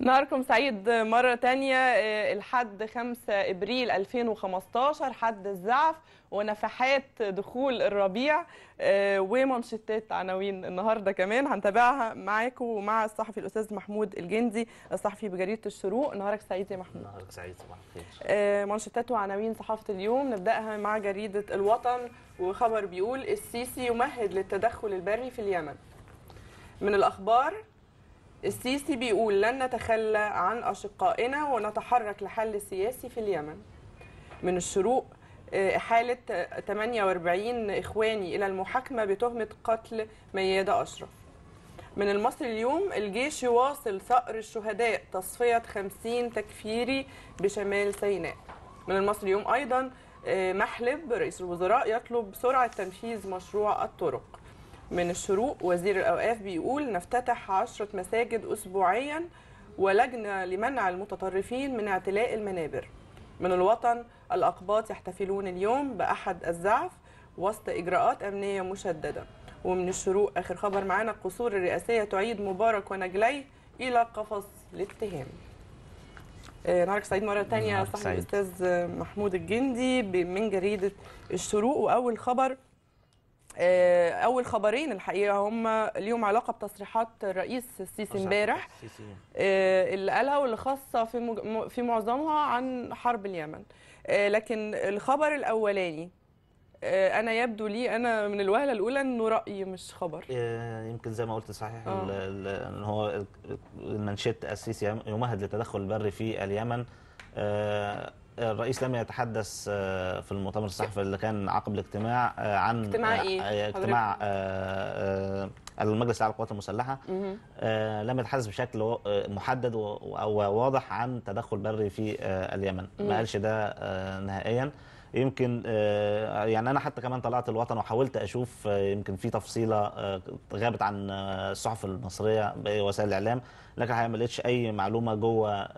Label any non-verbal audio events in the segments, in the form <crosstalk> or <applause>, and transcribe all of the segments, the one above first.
نهاركم سعيد مرة تانية آه، الحد 5 إبريل 2015 حد الزعف ونفحات دخول الربيع آه، ومنشطات عناوين النهاردة كمان هنتابعها معاكم ومع الصحفي الأستاذ محمود الجندي الصحفي بجريدة الشروق نهارك سعيد يا محمود نهارك سعيد صباح آه، منشطات وعناوين صحافة اليوم نبدأها مع جريدة الوطن وخبر بيقول السيسي يمهد للتدخل البري في اليمن من الأخبار السيسي بيقول لن نتخلى عن أشقائنا ونتحرك لحل سياسي في اليمن من الشروق آه، حالة 48 إخواني إلى المحاكمة بتهمة قتل ميادة أشرف من المصري اليوم الجيش يواصل ثأر الشهداء تصفية 50 تكفيري بشمال سيناء من المصري اليوم أيضا آه، محلب رئيس الوزراء يطلب سرعة تنفيذ مشروع الطرق من الشروق وزير الاوقاف بيقول نفتتح 10 مساجد اسبوعيا ولجنه لمنع المتطرفين من اعتلاء المنابر من الوطن الاقباط يحتفلون اليوم باحد الزعف وسط اجراءات امنيه مشدده ومن الشروق اخر خبر معانا القصور الرئاسيه تعيد مبارك ونجليه الى قفص الاتهام آه، نهارك سعيد مره ثانيه صاحب الاستاذ محمود الجندي من جريده الشروق واول خبر آه، اول خبرين الحقيقه هم ليهم علاقه بتصريحات الرئيس السيسي امبارح آه، اللي قالها واللي خاصه في في معظمها عن حرب اليمن آه، لكن الخبر الاولاني انا يبدو لي انا من الوهله الاولى انه راي مش خبر يمكن زي ما قلت صحيح ان هو المنشيت السيسي يمهد للتدخل البري في اليمن الرئيس لم يتحدث آه، في المؤتمر الصحفي اللي كان عقب الاجتماع آه، عن اجتماع آه، ايه؟ اجتماع المجلس الاعلى للقوات المسلحه لم يتحدث بشكل محدد وواضح عن تدخل بري في اليمن ما قالش ده نهائيا يمكن يعني انا حتى كمان طلعت الوطن وحاولت اشوف يمكن في تفصيله غابت عن الصحف المصريه بوسائل الاعلام لكن ما لقيتش اي معلومه جوه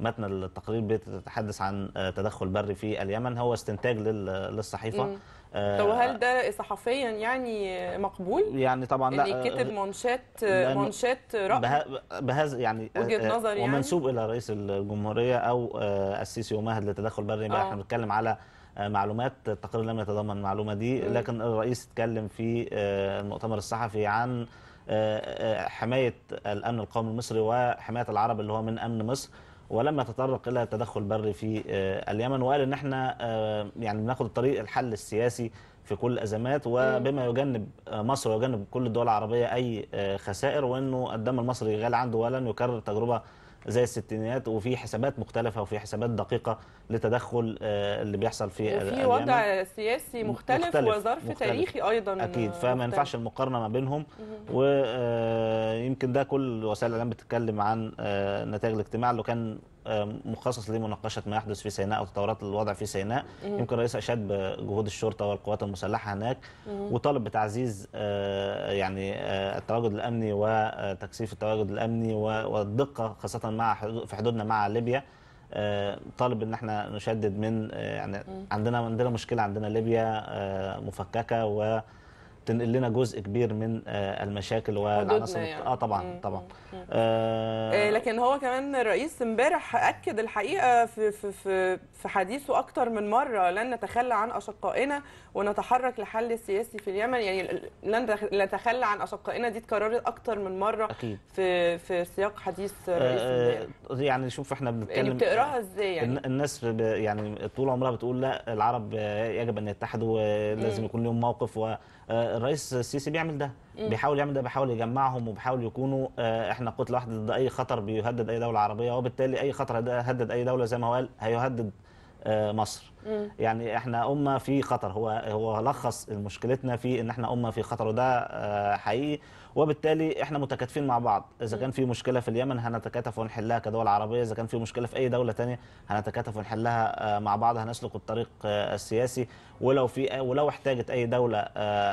متن التقرير بيتحدث عن آه، تدخل بري في اليمن هو استنتاج للصحيفه آه، طب هل ده صحفيا يعني مقبول؟ يعني طبعا لا اللي كتب آه، منشات منشات راي بهذا يعني وجهه نظر يعني ومنسوب الى رئيس الجمهوريه او السيسي ومهد للتدخل البري بقى احنا بنتكلم على معلومات التقرير لم يتضمن المعلومه دي لكن الرئيس اتكلم في المؤتمر الصحفي عن حمايه الامن القومي المصري وحمايه العرب اللي هو من امن مصر ولم يتطرق الى تدخل بري في آه، اليمن وقال ان احنا آه، يعني بناخد الطريق الحل السياسي في كل الازمات وبما يجنب آه، مصر ويجنب كل الدول العربيه اي خسائر وانه الدم المصري غالي عنده ولن يكرر تجربه زي الستينيات وفي حسابات مختلفه وفي حسابات دقيقه لتدخل آه، اللي بيحصل في وفي وضع سياسي مختلف, مختلف وظرف مختلف تاريخي ايضا اكيد فما ينفعش المقارنه ما بينهم ويمكن آه، ده كل وسائل الاعلام بتتكلم عن آه، نتائج الاجتماع اللي كان مخصص لمناقشه ما يحدث في سيناء او تطورات الوضع في سيناء مم. يمكن رئيس اشاد بجهود الشرطه والقوات المسلحه هناك مم. وطالب بتعزيز آه، يعني آه، التواجد الامني وتكثيف التواجد الامني والدقه خاصه مع في حدودنا مع ليبيا آه، طالب ان احنا نشدد من يعني عندنا عندنا مشكله عندنا ليبيا مفككه و تنقل لنا جزء كبير من آه، المشاكل والعناصر يعني. اه طبعا مم. طبعا مم. آه،, آه لكن هو كمان الرئيس امبارح اكد الحقيقه في في في في حديثه اكتر من مره لن نتخلى عن اشقائنا ونتحرك لحل سياسي في اليمن يعني لن نتخلى عن اشقائنا دي اتكررت اكتر من مره أكيد. في في سياق حديث الرئيس آه،, آه امبارح يعني شوف احنا بنتكلم يعني بتقراها ازاي يعني الناس يعني طول عمرها بتقول لا العرب يجب ان يتحدوا لازم يكون لهم موقف و آه، الرئيس السيسي بيعمل ده بيحاول يعمل ده بيحاول يجمعهم وبيحاول يكونوا آه، احنا كتله واحده ضد اي خطر بيهدد اي دوله عربيه وبالتالي اي خطر هدد اي دوله زي ما هو قال هيهدد آه، مصر يعني احنا امه في خطر هو هو لخص مشكلتنا في ان احنا امه في خطر وده آه، حقيقي وبالتالي احنا متكاتفين مع بعض اذا كان في مشكله في اليمن هنتكاتف ونحلها كدول عربيه اذا كان في مشكله في اي دوله ثانيه هنتكاتف ونحلها آه، مع بعض هنسلك الطريق السياسي ولو في ولو احتاجت اي دوله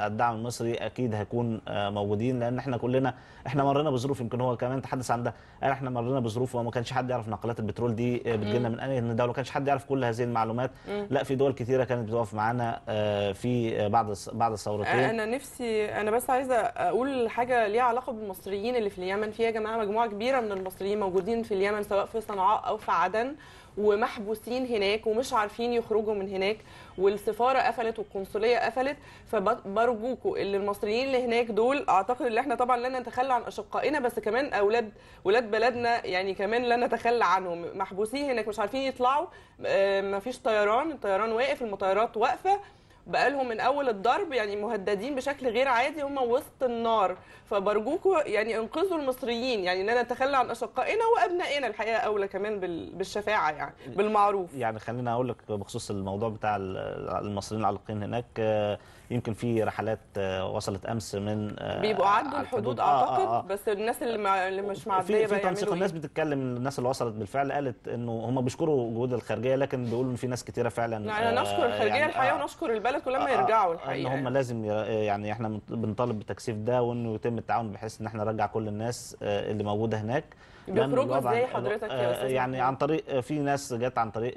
الدعم المصري اكيد هيكون موجودين لان احنا كلنا احنا مرينا بظروف يمكن هو كمان تحدث عن ده احنا مرينا بظروف وما كانش حد يعرف نقلات البترول دي بتجينا من انهي دوله ما كانش حد يعرف كل هذه هذه المعلومات لا في دول كثيره كانت بتقف معانا آه، في آه، بعض بعض الثورتين آه، انا نفسي انا بس عايزه اقول حاجه ليها علاقه بالمصريين اللي في اليمن في يا جماعه مجموعه كبيره من المصريين موجودين في اليمن سواء في صنعاء او في عدن ومحبوسين هناك ومش عارفين يخرجوا من هناك والسفاره قفلت والقنصليه قفلت فبرجوكوا اللي المصريين اللي هناك دول اعتقد ان احنا طبعا لن نتخلى عن اشقائنا بس كمان اولاد ولاد بلدنا يعني كمان لن نتخلى عنهم محبوسين هناك مش عارفين يطلعوا آه، مفيش طيران الطيران واقف المطارات واقفه بقالهم من اول الضرب يعني مهددين بشكل غير عادي هم وسط النار فبرجوكم يعني انقذوا المصريين يعني اننا نتخلى عن اشقائنا وابنائنا الحقيقه اولى كمان بالشفاعه يعني بالمعروف يعني خليني اقول لك بخصوص الموضوع بتاع المصريين العالقين هناك آه، يمكن في رحلات آه، وصلت امس من آه، بيبقوا آه، عدوا الحدود اعتقد آه آه آه. بس الناس اللي, اللي مش معديه في, في تنسيق الناس إيه؟ بتتكلم الناس اللي وصلت بالفعل قالت انه هم بيشكروا جهود الخارجيه لكن بيقولوا ان في ناس كثيره فعلا يعني نشكر الخارجيه يعني الحقيقه ونشكر البلد كلما يرجعوا الحقيقه ان هم يعني. لازم يعني احنا بنطالب بتكثيف ده وانه يتم التعاون بحيث ان احنا نرجع كل الناس اللي موجوده هناك بيخرجوا ازاي حضرتك يا استاذ يعني عن طريق في ناس جت عن طريق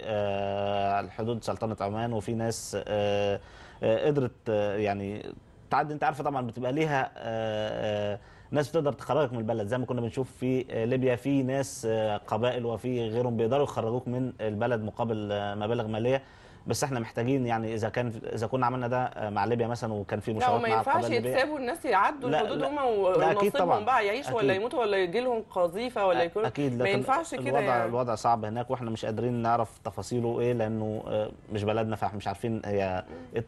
الحدود سلطنه عمان وفي ناس آه، قدرت آه، يعني تعدي انت عارفه طبعا بتبقى ليها آه، ناس بتقدر تخرجك من البلد زي ما كنا بنشوف في ليبيا في ناس قبائل وفي غيرهم بيقدروا يخرجوك من البلد مقابل مبالغ ماليه بس احنا محتاجين يعني اذا كان اذا كنا عملنا ده آه، مع ليبيا مثلا وكان في مشاورات مع ما ينفعش يتسابوا الناس يعدوا الحدود هم ونصيبهم بقى يعيشوا ولا يموتوا ولا يجي لهم قذيفه ولا يكون اكيد ما ينفعش كده الوضع يعني. الوضع صعب هناك واحنا مش قادرين نعرف تفاصيله ايه لانه آه، مش بلدنا فاحنا مش عارفين هي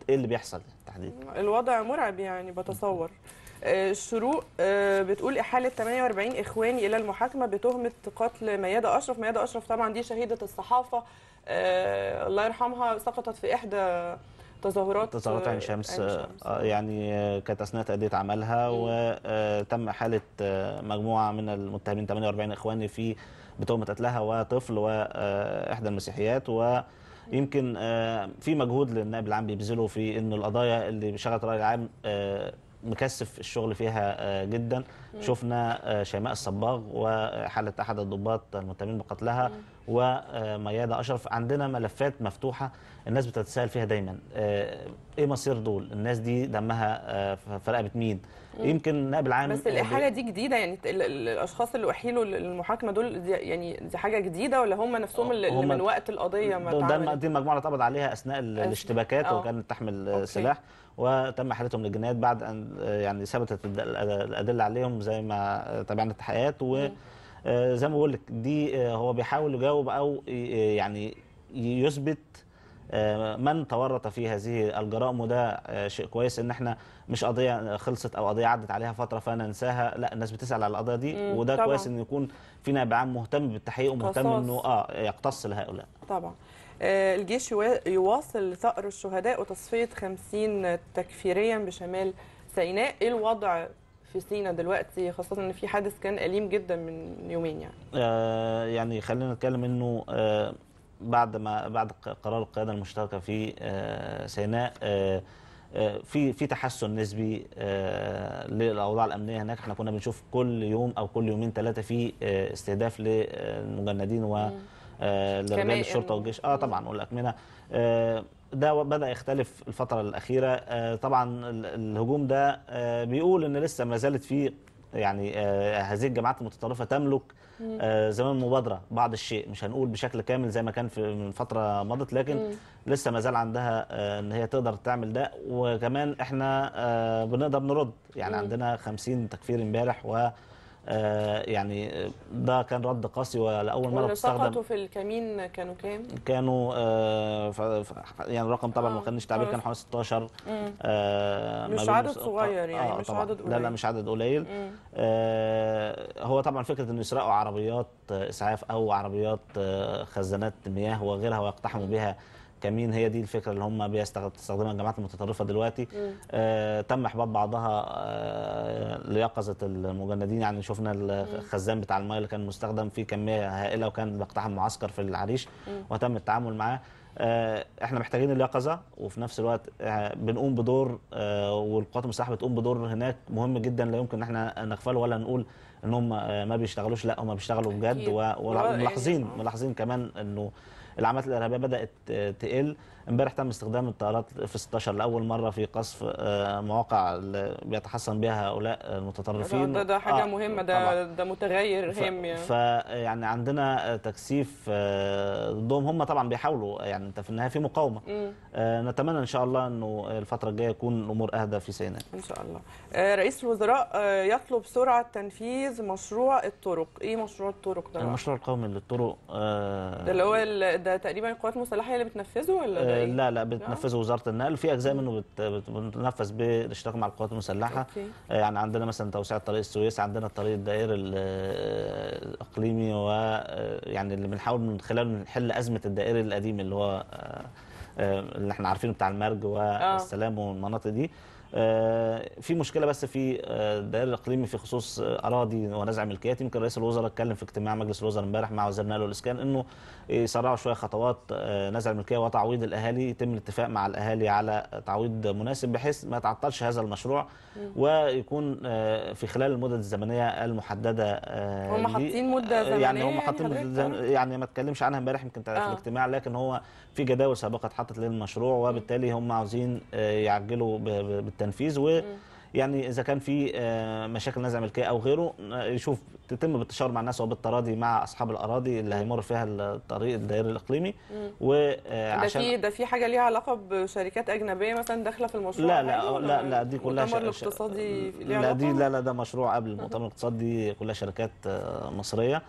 ايه اللي بيحصل تحديدا الوضع مرعب يعني بتصور آه، شروق بتقول إحالة 48 إخواني إلى المحاكمة بتهمة قتل ميادة أشرف ميادة أشرف طبعا دي شهيدة الصحافة آه، الله يرحمها سقطت في احدى تظاهرات تظاهرات عين آه، شمس, آه، يعني كانت اثناء تاديه عملها وتم احاله مجموعه من المتهمين 48 اخواني في بتهمه قتلها وطفل واحدى المسيحيات و يمكن في مجهود للنائب العام بيبذله في انه القضايا اللي شغلت الراي العام مكثف الشغل فيها آه، جدا شفنا آه، شيماء الصباغ وحاله احد الضباط المتهمين بقتلها وميادة آه، أشرف عندنا ملفات مفتوحة الناس بتتساءل فيها دايما إيه مصير دول الناس دي دمها في رقبة مين يمكن النائب العام بس الإحالة دي جديدة يعني الأشخاص اللي أحيلوا للمحاكمة دول دي يعني دي حاجة جديدة ولا هم نفسهم اللي هم من وقت القضية ما ده دي المجموعة اللي اتقبض عليها أثناء الاشتباكات وكانت تحمل أوكي. سلاح وتم حالتهم للجنايات بعد ان يعني ثبتت الادله عليهم زي ما تابعنا التحقيقات و آه، زي ما بقول لك دي آه، هو بيحاول يجاوب او آه، يعني يثبت آه، من تورط في هذه الجرائم وده آه، شيء كويس ان احنا مش قضيه خلصت او قضيه عدت عليها فتره فننساها لا الناس بتسال على القضيه دي وده طبعا. كويس ان يكون في نائب عام مهتم بالتحقيق ومهتم انه اه يقتص لهؤلاء طبعا آه، الجيش يواصل ثأر الشهداء وتصفية 50 تكفيريا بشمال سيناء ايه الوضع في سيناء دلوقتي خاصة ان في حادث كان أليم جدا من يومين يعني آه يعني خلينا نتكلم انه آه بعد ما بعد قرار القياده المشتركه في آه، سيناء آه، آه، في في تحسن نسبي للاوضاع الامنيه هناك احنا كنا بنشوف كل يوم او كل يومين ثلاثه في استهداف للمجندين و لرجال الشرطه يعني. والجيش اه طبعا والاكمنه ده بدا يختلف الفتره الاخيره طبعا الهجوم ده بيقول ان لسه ما زالت في يعني آه، هذه الجماعات المتطرفه تملك آه، زمان مبادره بعض الشيء مش هنقول بشكل كامل زي ما كان في من فتره مضت لكن لسه ما زال عندها آه، ان هي تقدر تعمل ده وكمان احنا بنقدر نرد يعني عندنا 50 تكفير امبارح و آه، يعني ده كان رد قاسي ولاول مره بتستخدم سقطوا في الكمين كانوا كام؟ كانوا آه، يعني الرقم طبعا آه. ما كانش تعبير كان حوالي 16 آه، مش عدد صغير يعني آه مش عدد قليل لا لا مش عدد قليل آه هو طبعا فكره انه يسرقوا عربيات اسعاف او عربيات خزانات مياه وغيرها ويقتحموا بها كمين هي دي الفكره اللي هم بيستخدمها الجامعات المتطرفه دلوقتي آه تم احباط بعضها آه ليقظه المجندين يعني شفنا الخزان بتاع الماء اللي كان مستخدم فيه كميه هائله وكان بيقتحم معسكر في العريش وتم التعامل معاه آه، احنا محتاجين اليقظه وفي نفس الوقت آه، بنقوم بدور آه، والقوات المسلحه بتقوم بدور هناك مهم جدا لا يمكن ان احنا نغفله ولا نقول ان هم ما بيشتغلوش لا هم بيشتغلوا بجد وملاحظين يعني ملاحظين كمان انه العمليات الارهابيه بدات تقل امبارح تم استخدام الطائرات اف 16 لاول مره في قصف آه، مواقع بيتحصن بها هؤلاء المتطرفين ده, ده حاجه آه مهمه ده ده متغير هام يعني فيعني عندنا آه، تكثيف آه، ضدهم هم طبعا بيحاولوا يعني انت في النهايه في مقاومه نتمنى ان شاء الله انه الفتره الجايه يكون الامور اهدى في سيناء ان شاء الله رئيس الوزراء يطلب سرعه تنفيذ مشروع الطرق ايه مشروع الطرق ده المشروع القومي للطرق ده اللي هو ده تقريبا القوات المسلحه هي اللي بتنفذه ولا آه، إيه. لا لا بتنفذه آه. وزاره النقل في اجزاء منه بتنفذ بالاشتراك مع القوات المسلحه أوكي. آه، يعني عندنا مثلا توسيع طريق السويس عندنا الطريق الدائري الاقليمي ويعني اللي بنحاول من خلاله نحل ازمه الدائري القديم اللي هو اللي احنا عارفينه بتاع المرج والسلام والمناطق دي آه، في مشكله بس في الدائري آه، الاقليمي في خصوص آه، اراضي ونزع ملكيات يمكن رئيس الوزراء اتكلم في اجتماع مجلس الوزراء امبارح مع وزير النقل والاسكان انه يسرعوا شويه خطوات نزع الملكيه وتعويض الاهالي يتم الاتفاق مع الاهالي على تعويض مناسب بحيث ما تعطلش هذا المشروع ويكون في خلال المدد الزمنيه المحدده يعني هم حاطين مده زمنيه يعني هم حاطين يعني ما اتكلمش عنها امبارح يمكن في الاجتماع لكن هو في جداول سابقه اتحطت للمشروع وبالتالي هم عاوزين يعجلوا بالتأكيد التنفيذ و يعني اذا كان في آه، مشاكل نزع ملكيه او غيره يشوف تتم بالتشاور مع الناس وبالتراضي مع اصحاب الاراضي اللي هيمر فيها الطريق الدائري الاقليمي وعشان آه، ده في ده في حاجه ليها علاقه بشركات اجنبيه مثلا داخله في المشروع لا لا لا لا دي كلها المؤتمر ش... الاقتصادي لا علاقة؟ دي لا لا ده مشروع قبل المؤتمر الاقتصادي دي كلها شركات آه، مصريه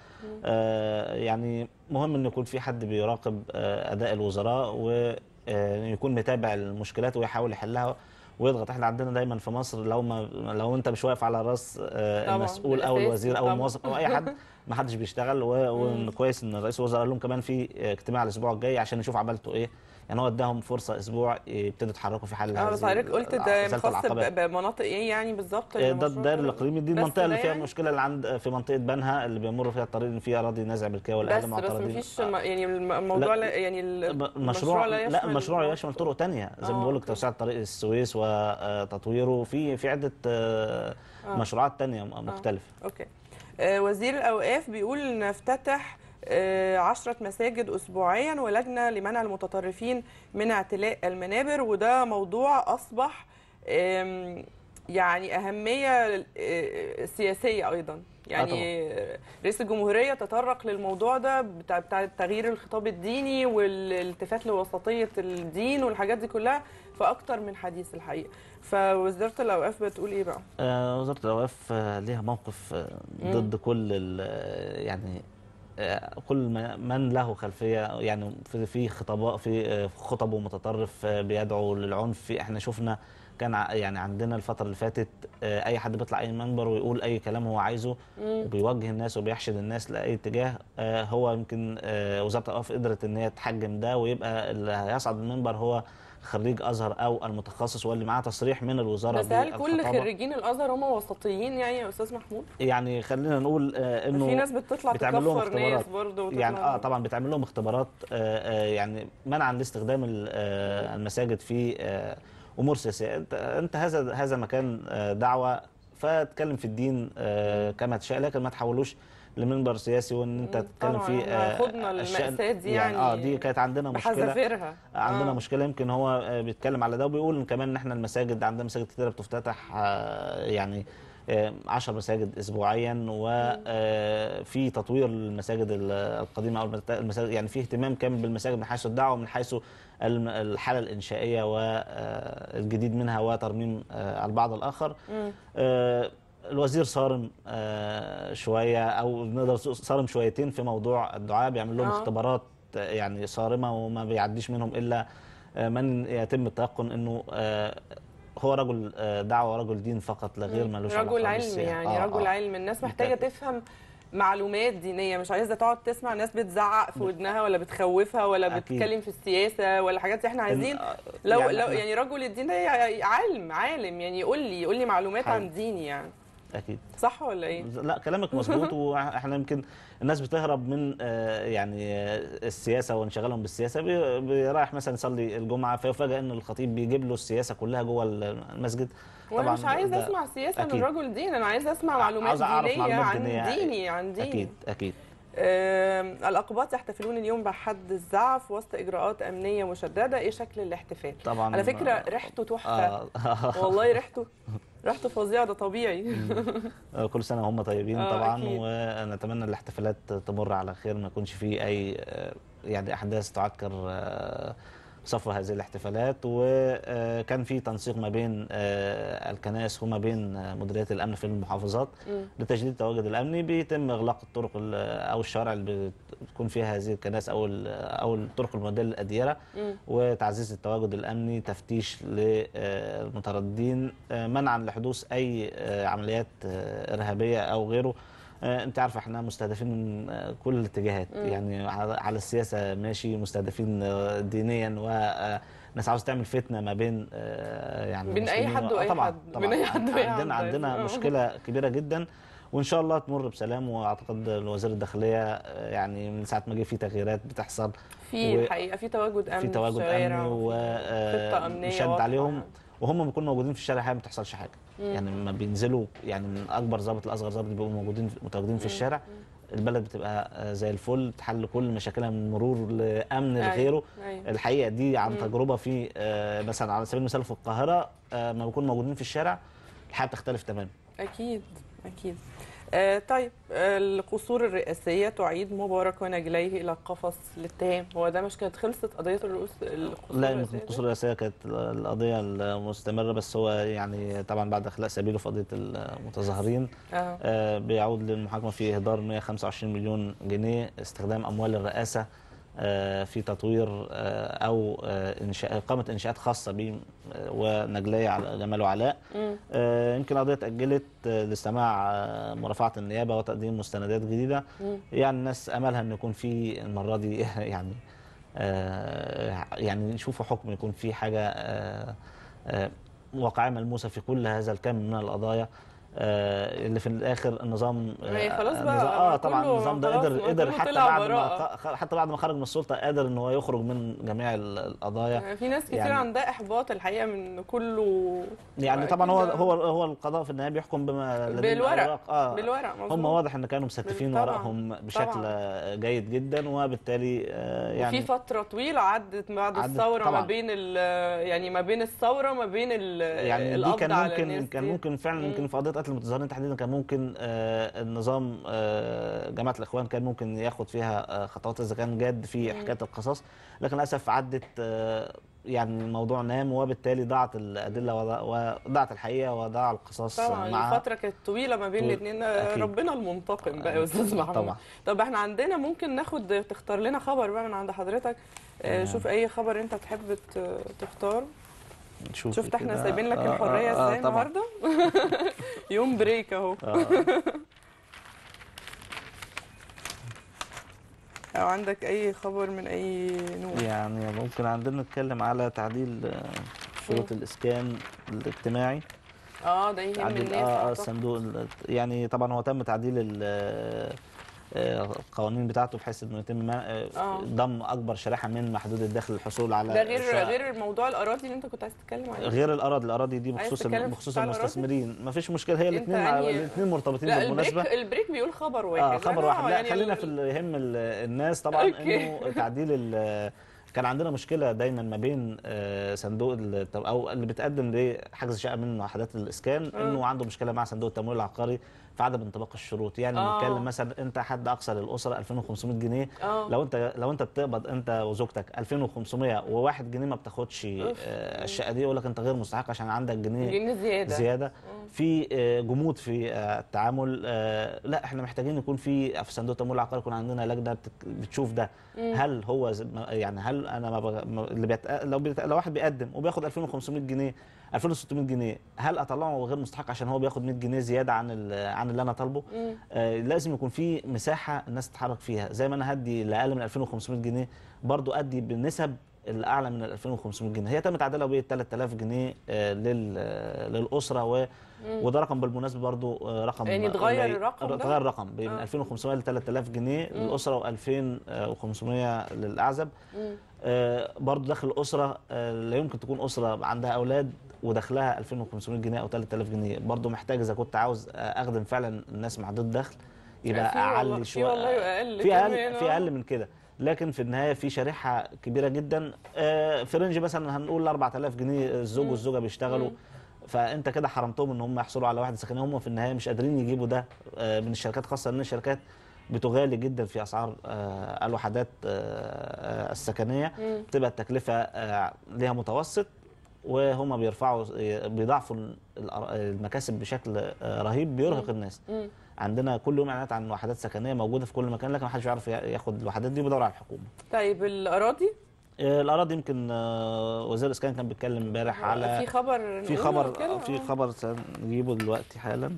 يعني مهم ان يكون في حد بيراقب اداء الوزراء ويكون متابع المشكلات ويحاول يحلها ويضغط احنا عندنا دايما في مصر لو ما لو انت مش واقف على راس آه، المسؤول او الوزير او الموظف او اي حد <laughs> ما حدش بيشتغل وكويس ان رئيس الوزراء قال لهم كمان في اجتماع الاسبوع الجاي عشان نشوف عملتوا ايه يعني هو اداهم فرصه اسبوع يبتدوا يتحركوا في حل اه حضرتك قلت ده يعني خاص بمناطق ايه يعني بالظبط إيه، ده الدائر الاقليمي دي المنطقه اللي فيها يعني؟ المشكله اللي عند في منطقه بنها اللي بيمر فيها الطريق اللي فيها اراضي نزع بالكاوي والاهالي معترضين بس مفيش آه. يعني الموضوع لا يعني المشروع لا, المشروع لا يشمل طرق ثانيه زي ما آه، بقول لك توسعه طريق السويس وتطويره آه، في في عده مشروعات ثانيه مختلفه اوكي وزير الاوقاف بيقول ان افتتح آه، عشرة مساجد أسبوعيا ولجنة لمنع المتطرفين من اعتلاء المنابر وده موضوع أصبح يعني أهمية آه، سياسية أيضا آه، يعني رئيس الجمهورية تطرق للموضوع ده بتاع, تغيير الخطاب الديني والالتفات لوسطية الدين والحاجات دي كلها فأكتر من حديث الحقيقة فوزارة الأوقاف بتقول إيه بقى؟ آه وزارة الأوقاف ليها موقف ضد كل يعني آه، كل من له خلفيه يعني في خطباء في آه، خطب متطرف آه، بيدعو للعنف احنا شفنا كان يعني عندنا الفتره اللي فاتت آه، اي حد بيطلع اي منبر ويقول اي كلام هو عايزه وبيوجه الناس وبيحشد الناس لاي اتجاه آه، هو يمكن آه، وزاره الاوقاف قدرت ان هي تحجم ده ويبقى اللي هيصعد المنبر هو خريج ازهر او المتخصص واللي معاه تصريح من الوزاره بس هل كل خريجين الازهر هم وسطيين يعني يا استاذ محمود؟ يعني خلينا نقول آه انه في ناس بتطلع بتعمل لهم اختبارات يعني اه طبعا بتعمل لهم اختبارات آه يعني منعا لاستخدام المساجد في آه امور سياسيه انت انت هذا هذا مكان آه، دعوه فاتكلم في الدين آه، كما تشاء لكن ما تحولوش لمنبر سياسي وان انت تتكلم فيه آه، خدنا المأساة دي يعني, يعني اه دي كانت عندنا مشكله بحذافيرها عندنا آه. مشكله يمكن هو بيتكلم على ده وبيقول كمان ان احنا المساجد عندنا مساجد كتيره بتفتتح يعني 10 آه، مساجد اسبوعيا وفي آه، تطوير المساجد القديمه او المساجد يعني في اهتمام كامل بالمساجد من حيث الدعوه ومن حيث الحاله الانشائيه والجديد آه، منها وترميم البعض الاخر الوزير صارم شويه او نقدر صارم شويتين في موضوع الدعاء بيعمل لهم اختبارات يعني صارمه وما بيعديش منهم الا من يتم التيقن انه هو رجل آه، دعوه ورجل دين فقط لا غير ملوش رجل علم يعني آه رجل آه علم الناس محتاجه تفهم معلومات دينيه مش عايزه تقعد تسمع ناس بتزعق في ودنها ولا بتخوفها ولا أكيد. بتتكلم في السياسه ولا حاجات احنا عايزين آه، لو يعني لو يعني رجل الدين ده علم عالم يعني يقول لي يقول لي معلومات حل. عن ديني يعني اكيد صح ولا ايه لا كلامك مظبوط <laughs> واحنا يمكن الناس بتهرب من آه، يعني السياسه وانشغالهم بالسياسه رايح مثلا يصلي الجمعه فيفاجئ ان الخطيب بيجيب له السياسه كلها جوه المسجد طبعا وانا مش عايز اسمع سياسه من رجل دين انا عايز اسمع معلومات دينيه معلومات عن ديني عن ديني اكيد اكيد الأقباط يحتفلون اليوم بحد الزعف وسط إجراءات أمنية مشددة إيه شكل الاحتفال؟ طبعا على فكرة ريحته تحفة آه. <laughs> والله ريحته ريحته فظيعه ده طبيعي <laughs> آه، كل سنه وهم طيبين آه، طبعا أكيد. ونتمنى الاحتفالات تمر على خير ما يكونش فيه اي آه، يعني احداث تعكر صفوا هذه الاحتفالات وكان في تنسيق ما بين آه، الكنائس وما بين آه، مديريات الامن في المحافظات لتجديد التواجد الامني بيتم اغلاق الطرق او الشوارع اللي بتكون فيها هذه الكنائس او او الطرق المعديه الاديره وتعزيز التواجد الامني تفتيش للمتردين آه، منعا لحدوث اي عمليات ارهابيه او غيره آه، انت عارفه احنا مستهدفين من آه، كل الاتجاهات يعني على السياسه ماشي مستهدفين آه، دينيا و ناس عاوز تعمل فتنه ما بين يعني بين اي حد واي طبعا حد طبعا بين اي حد واي حد عندنا عندنا مشكله كبيره جدا وان شاء الله تمر بسلام واعتقد الوزير الداخليه يعني من ساعه ما جه في تغييرات بتحصل في و... الحقيقه في تواجد امن في تواجد امنيه وشد عليهم وهم بيكونوا موجودين في الشارع الحقيقه ما بتحصلش حاجه يعني لما بينزلوا يعني من اكبر ظابط لاصغر ظابط بيبقوا موجودين متواجدين في الشارع البلد بتبقى آه، زي الفل تحل كل مشاكلها من مرور لامن أيوة، لغيره أيوة. الحقيقه دي عن تجربه في آه، مثلا على سبيل المثال في القاهره آه، ما بيكون موجودين في الشارع الحياه بتختلف تماما اكيد اكيد آه، طيب آه، القصور الرئاسيه تعيد مبارك ونجليه الى القفص للاتهام هو ده مش كانت خلصت قضيه الرؤوس القصور لا القصور الرئاسيه كانت القضيه المستمره بس هو يعني طبعا بعد اخلاء سبيله في قضيه المتظاهرين آه. آه بيعود للمحاكمه في اهدار 125 مليون جنيه استخدام اموال الرئاسه آه، في تطوير آه، او آه، انشاء اقامه انشاءات خاصه به ونجليه على جمال وعلاء يمكن القضيه تاجلت لاستماع مرافعه النيابه وتقديم مستندات جديده يعني الناس املها ان يكون في المره دي <laughs> يعني يعني نشوفوا حكم يكون في حاجه واقعيه ملموسه في كل هذا الكم من القضايا آه، اللي في الاخر النظام آه خلاص بقى اه طبعا النظام ده قدر قدر حتى بعد ما حتى بعد ما خرج من السلطه قادر ان هو يخرج من جميع القضايا يعني في ناس كتير يعني عندها احباط الحقيقه من كله يعني طبعا هو هو هو القضاء في النهايه بيحكم بما بالورق اه بالورق هم واضح ان كانوا مستفين ورقهم بشكل طبعا. جيد جدا وبالتالي آه يعني في فتره طويله عدت بعد عدت الثوره طبعا. ما بين يعني ما بين الثوره ما بين يعني دي كان ممكن كان ممكن فعلا يمكن في قضيه الفئات المتظاهرين تحديدا كان ممكن آه، النظام آه، جماعه الاخوان كان ممكن ياخد فيها آه، خطوات اذا كان جاد في حكايه القصاص لكن للاسف عدت يعني الموضوع نام وبالتالي ضاعت الادله وضاعت الحقيقه وضاع القصاص طبعا الفتره كانت طويله ما بين الاثنين ربنا المنتقم بقى يا استاذ محمود طبعا طب احنا عندنا ممكن ناخد تختار لنا خبر بقى من عند حضرتك شوف اي خبر انت تحب تختاره نشوف شفت احنا سايبين لك آه الحريه آه، آه، ازاي آه النهارده <laughs> يوم بريك اهو او آه. <laughs> عندك اي خبر من اي نوع يعني ممكن عندنا نتكلم على تعديل شروط الاسكان الاجتماعي اه ده يهم الناس اه صندوق يعني طبعا هو تم تعديل القوانين بتاعته بحيث انه يتم آه. آه، ضم اكبر شريحه من محدود الدخل للحصول على ده غير الشرق. غير موضوع الاراضي اللي انت كنت عايز تتكلم عليه غير الاراضي الاراضي دي بخصوص بخصوص المستثمرين ما فيش مشكله هي الاثنين يعني الاثنين مرتبطين لا بالمناسبه البريك, البريك بيقول خبر واحد اه خبر واحد لا يعني خلينا في اللي يهم الناس طبعا انه تعديل كان عندنا مشكله دايما ما بين آه، صندوق او اللي بتقدم لحجز شقه من وحدات الاسكان انه عنده مشكله مع صندوق التمويل العقاري في عدم انطباق الشروط يعني بنتكلم آه. مثلا انت حد اقصى للاسره 2500 جنيه أوه. لو انت لو انت بتقبض انت وزوجتك 2500 و1 جنيه ما بتاخدش آه، الشقه دي يقول لك انت غير مستحق عشان عندك جنيه جنيه زياده زياده آه. في جمود في التعامل لا احنا محتاجين يكون في في صندوق التمويل العقاري يكون عندنا لجنه بتشوف ده مم. هل هو يعني هل انا ما بغ... اللي بيت... لو بيت... لو واحد بيقدم وبياخد 2500 جنيه 2600 جنيه هل اطلعه غير مستحق عشان هو بياخد 100 جنيه زياده عن عن اللي انا طالبه آه لازم يكون في مساحه الناس تتحرك فيها زي ما انا هدي لاقل من 2500 جنيه برضو ادي بنسب الاعلى من ال 2500 جنيه هي تم تعديلها ب 3000 جنيه آه، آه، للاسره و وده رقم بالمناسبه برضو آه، رقم يعني اتغير يعني الرقم ده اتغير الرقم بين آه. 2500 ل 3000 جنيه مم. للاسره و2500 للاعزب آه برضو دخل الاسره لا يمكن تكون اسره عندها اولاد ودخلها 2500 جنيه او 3000 جنيه برضو محتاج اذا كنت عاوز اخدم فعلا الناس مع الدخل دخل يبقى اعلي شويه في اقل في اقل من كده لكن في النهايه في شريحه كبيره جدا آه، في رينج مثلا هنقول 4000 جنيه الزوج والزوجه بيشتغلوا فانت كده حرمتهم ان هم يحصلوا على واحده سكنيه هم في النهايه مش قادرين يجيبوا ده آه، من الشركات خاصه ان الشركات بتغالي جدا في اسعار آه، الوحدات السكنيه بتبقى التكلفه ليها متوسط وهما بيرفعوا بيضاعفوا المكاسب بشكل آه، رهيب بيرهق الناس عندنا كل يوم اعلانات عن وحدات سكنيه موجوده في كل مكان لكن ما حدش بيعرف ياخد الوحدات دي وبيدور على الحكومه طيب الاراضي آه، الاراضي يمكن آه، وزير الاسكان كان بيتكلم امبارح على في خبر في خبر في خبر نجيبه دلوقتي حالا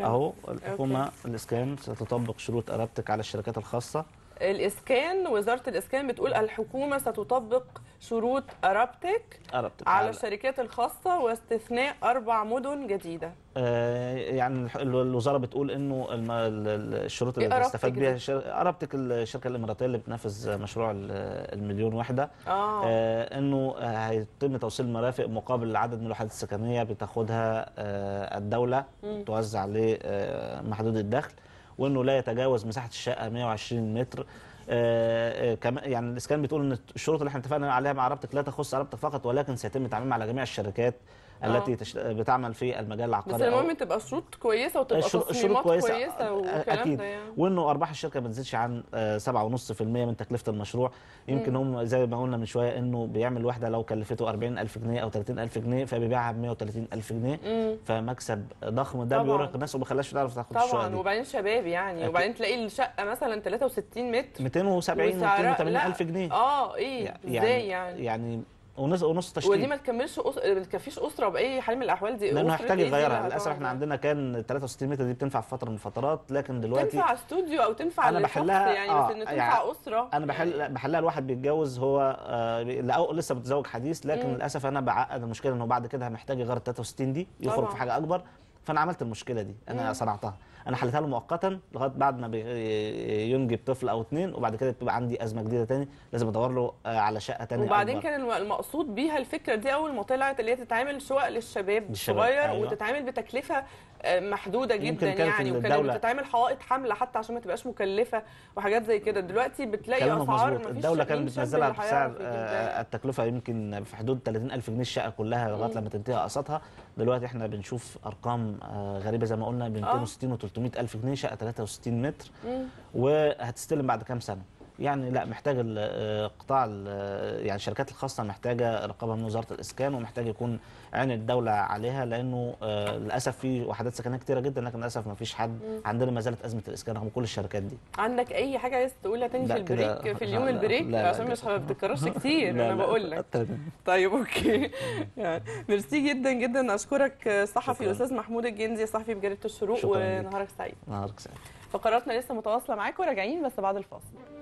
اهو الحكومه أوكي. الاسكان ستطبق شروط ارادتك على الشركات الخاصه الاسكان وزاره الاسكان بتقول الحكومه ستطبق شروط ارابتك أربتك على الشركات الخاصه واستثناء اربع مدن جديده آه يعني الوزاره بتقول انه الشروط اللي استفاد بيها ارابتك الشركه الاماراتيه اللي بتنافس مشروع المليون وحده آه. آه انه آه، هيتم توصيل مرافق مقابل عدد من الوحدات السكنيه بتاخدها آه الدوله م. توزع لمحدود آه، الدخل وانه لا يتجاوز مساحه الشقه 120 متر آه، آه، يعني الاسكان بتقول ان الشروط اللي احنا اتفقنا عليها مع عربتك لا تخص عربتك فقط ولكن سيتم تعميمها على جميع الشركات التي آه. تشت... بتعمل في المجال العقاري بس المهم تبقى شروط كويسه وتبقى الشروط شروط كويسه, كويسة آه، والكلام ده يعني. وانه ارباح الشركه ما تزيدش عن 7.5% آه، من تكلفه المشروع يمكن هم زي ما قلنا من شويه انه بيعمل واحده لو كلفته 40000 جنيه او 30000 جنيه فبيبيعها ب 130000 جنيه مم. فمكسب ضخم ده بيورق الناس وما خلاش تعرف تاخد الشقه طبعا وبعدين شباب يعني أكيد. وبعدين تلاقي الشقه مثلا 63 متر 270 280000 جنيه اه ايه ازاي يعني, يعني يعني ونص ونص تشكيل ودي ما تكملش أس... ما تكفيش اسره باي حال من الاحوال دي لانه هيحتاج يغيرها إيه؟ للاسف احنا عندنا كان 63 متر دي بتنفع في فتره من الفترات لكن دلوقتي تنفع استوديو او تنفع انا بحلها يعني آه بس ان يعني تنفع يعني اسره انا بحل يعني. بحلها الواحد بيتجوز هو آه لسه متزوج حديث لكن مم. للاسف انا بعقد المشكله انه بعد كده محتاج يغير 63 دي يخرج في حاجه اكبر فانا عملت المشكله دي انا مم. صنعتها انا حلتها له مؤقتا لغايه بعد ما ينجب طفل او اثنين وبعد كده بتبقى عندي ازمه جديده تاني لازم ادور له آه، على شقه تانية وبعدين أكبر. كان المقصود بيها الفكره دي اول ما طلعت اللي هي تتعامل شقق للشباب الصغير أيوة. وتتعامل بتكلفه آه، محدوده جدا يعني وكان بتتعامل حوائط حمله حتى عشان ما تبقاش مكلفه وحاجات زي كده دلوقتي بتلاقي اسعار مفيش الدوله كانت بتنزلها بسعر آه، التكلفه يمكن في حدود 30000 جنيه الشقه كلها لغايه لما تنتهي اقساطها دلوقتي احنا بنشوف ارقام غريبه زي ما قلنا بين 260 و 300000 جنيه شقه 63 متر وهتستلم بعد كام سنه يعني لا محتاج القطاع آه، آه، يعني الشركات الخاصه محتاجه رقابه من وزاره الاسكان ومحتاج يكون عين الدوله عليها لانه آه، للاسف في وحدات سكنيه كتيره جدا لكن للاسف ما فيش حد عندنا ما زالت ازمه الاسكان رغم كل الشركات دي عندك اي حاجه عايز تقولها تاني في البريك في اليوم البريك عشان مش ما بتتكررش <laughs> كتير لا انا بقول لك طيب اوكي يعني ميرسي جدا جدا اشكرك الصحفي الاستاذ محمود الجنزي صحفي بجريده الشروق ونهارك سعيد نهارك سعيد فقراتنا لسه متواصله معاكم وراجعين بس بعد الفاصل